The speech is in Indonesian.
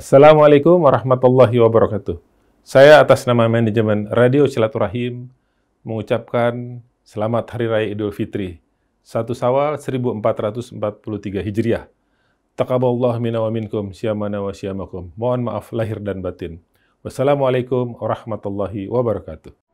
Assalamualaikum warahmatullahi wabarakatuh. Saya atas nama manajemen Radio Silaturahim mengucapkan selamat Hari Raya Idul Fitri, 1 Sawal 1443 Hijriah. Taqaballah minna wa minkum siamana wa siamakum. Mohon maaf lahir dan batin. Wassalamualaikum warahmatullahi wabarakatuh.